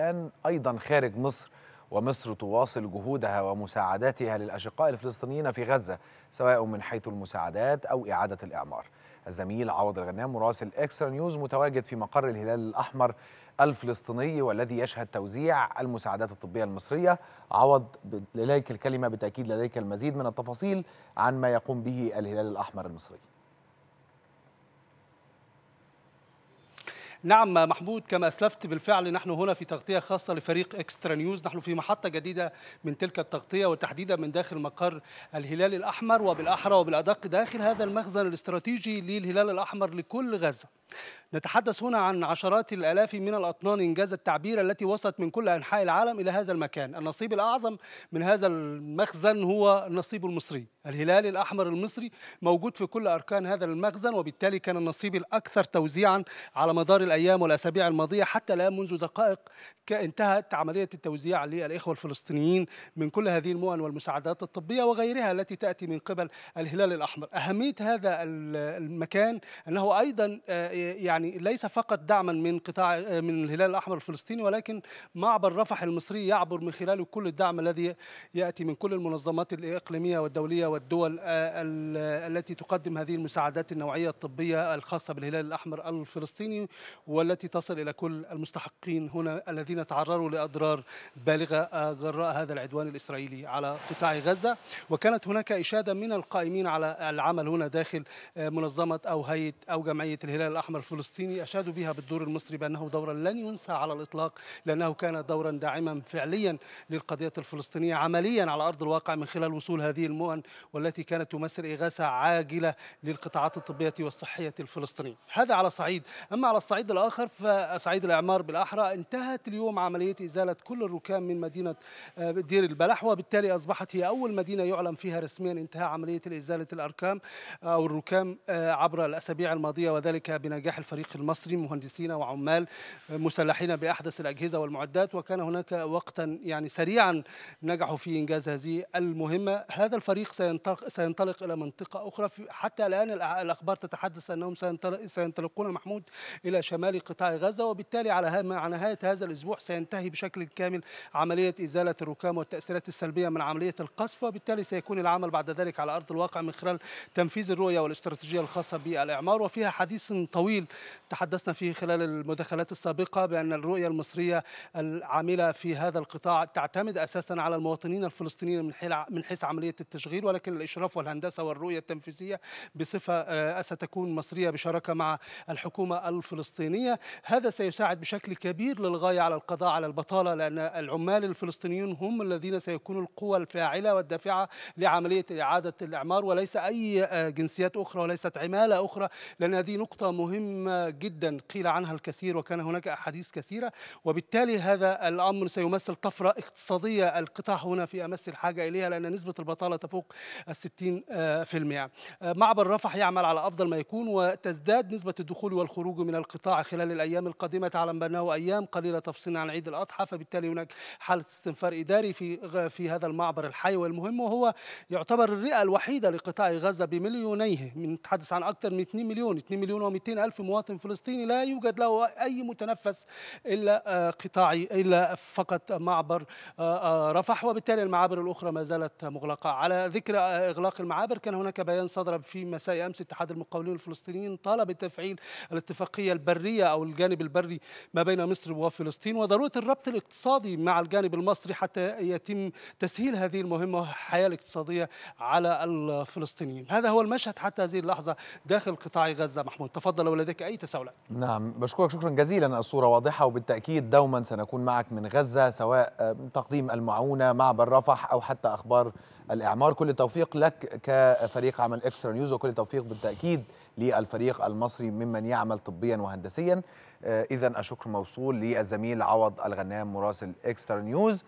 الآن أيضا خارج مصر ومصر تواصل جهودها ومساعداتها للأشقاء الفلسطينيين في غزة سواء من حيث المساعدات أو إعادة الإعمار الزميل عوض الغنام مراسل إكسترا نيوز متواجد في مقر الهلال الأحمر الفلسطيني والذي يشهد توزيع المساعدات الطبية المصرية عوض إليك الكلمة بالتأكيد لديك المزيد من التفاصيل عن ما يقوم به الهلال الأحمر المصري نعم محمود كما أسلفت بالفعل نحن هنا في تغطية خاصة لفريق إكسترا نيوز نحن في محطة جديدة من تلك التغطية وتحديدا من داخل مقر الهلال الأحمر وبالأحرى وبالأدق داخل هذا المخزن الاستراتيجي للهلال الأحمر لكل غزة نتحدث هنا عن عشرات الآلاف من الأطنان إنجاز التعبير التي وصلت من كل أنحاء العالم إلى هذا المكان النصيب الأعظم من هذا المخزن هو النصيب المصري الهلال الأحمر المصري موجود في كل أركان هذا المخزن وبالتالي كان النصيب الأكثر توزيعا على مدار الأيام والأسابيع الماضية حتى الآن منذ دقائق انتهت عملية التوزيع للإخوة الفلسطينيين من كل هذه المؤن والمساعدات الطبية وغيرها التي تأتي من قبل الهلال الأحمر أهمية هذا المكان أنه أيضا آه، يعني يعني ليس فقط دعما من قطاع من الهلال الاحمر الفلسطيني ولكن معبر رفح المصري يعبر من خلاله كل الدعم الذي ياتي من كل المنظمات الاقليميه والدوليه والدول آه، التي تقدم هذه المساعدات النوعيه الطبيه الخاصه بالهلال الاحمر الفلسطيني والتي تصل الى كل المستحقين هنا الذين تعرضوا لاضرار بالغه جراء آه، هذا العدوان الاسرائيلي على قطاع غزه وكانت هناك اشاده من القائمين على العمل هنا داخل آه، منظمه او هيئه او جمعيه الهلال الاحمر الفلسطيني الفلسطيني أشادوا بها بالدور المصري بأنه دورا لن ينسى على الإطلاق لأنه كان دورا داعما فعليا للقضية الفلسطينية عمليا على أرض الواقع من خلال وصول هذه المؤن والتي كانت تمثل إغاثة عاجلة للقطاعات الطبية والصحية الفلسطينية هذا على صعيد أما على الصعيد الآخر فصعيد الإعمار بالأحرى انتهت اليوم عملية إزالة كل الركام من مدينة آه، دير البلح وبالتالي أصبحت هي أول مدينة يعلم فيها رسميا انتهاء عملية إزالة الأركام أو الركام آه، عبر الأسابيع الماضية وذلك بنجاح الفريق الفريق المصري مهندسين وعمال مسلحين باحدث الاجهزه والمعدات وكان هناك وقتا يعني سريعا نجحوا في انجاز هذه المهمه هذا الفريق سينطلق سينطلق الى منطقه اخرى حتى الان الاخبار تتحدث انهم سينطلقون محمود الى شمال قطاع غزه وبالتالي على مع نهايه هذا الاسبوع سينتهي بشكل كامل عمليه ازاله الركام والتاثيرات السلبيه من عمليه القصف وبالتالي سيكون العمل بعد ذلك على ارض الواقع من خلال تنفيذ الرؤيه والاستراتيجيه الخاصه بالاعمار وفيها حديث طويل تحدثنا فيه خلال المداخلات السابقة بأن الرؤية المصرية العاملة في هذا القطاع تعتمد أساسا على المواطنين الفلسطينيين من حيث عملية التشغيل ولكن الإشراف والهندسة والرؤية التنفيذية بصفة آه، ستكون مصرية بشراكة مع الحكومة الفلسطينية هذا سيساعد بشكل كبير للغاية على القضاء على البطالة لأن العمال الفلسطينيون هم الذين سيكونوا القوى الفاعلة والدافعة لعملية إعادة الإعمار وليس أي آه، جنسيات أخرى وليست عمالة أخرى لأن هذه نقطة مهمة جدا قيل عنها الكثير وكان هناك أحاديث كثيرة وبالتالي هذا الأمر سيمثل طفرة اقتصادية القطاع هنا في أمس الحاجة إليها لأن نسبة البطالة تفوق الستين آه، في المئة آه، معبر رفح يعمل على أفضل ما يكون وتزداد نسبة الدخول والخروج من القطاع خلال الأيام القادمة تعلم بأنه أيام قليلة تفصلنا عن عيد الأضحى فبالتالي هناك حالة استنفار إداري في في هذا المعبر الحي والمهم وهو يعتبر الرئة الوحيدة لقطاع غزة بمليونيه بنتحدث عن أكثر من 2 مليون 2 مليون و200 ألف مواطن مواطن فلسطيني لا يوجد له أي متنفس إلا آه، قطاعي إلا فقط معبر آه، آه، رفح وبالتالي المعابر الأخرى ما زالت مغلقة على ذكر إغلاق المعابر كان هناك بيان صدر في مساء أمس اتحاد المقاولين الفلسطينيين طالب بتفعيل الاتفاقية البرية أو الجانب البري ما بين مصر وفلسطين وضرورة الربط الاقتصادي مع الجانب المصري حتى يتم تسهيل هذه المهمة والحياة الاقتصادية على الفلسطينيين هذا هو المشهد حتى هذه اللحظة داخل قطاع غزة محمود تفضل لو لديك أي اي تساؤلات نعم بشكرك شكرا جزيلا الصوره واضحه وبالتاكيد دوما سنكون معك من غزه سواء آه، تقديم المعونه معبر رفح او حتى اخبار الاعمار كل التوفيق لك كفريق عمل اكسترا نيوز وكل التوفيق بالتاكيد للفريق المصري ممن يعمل طبيا وهندسيا آه، اذا الشكر موصول للزميل عوض الغنام مراسل اكسترا نيوز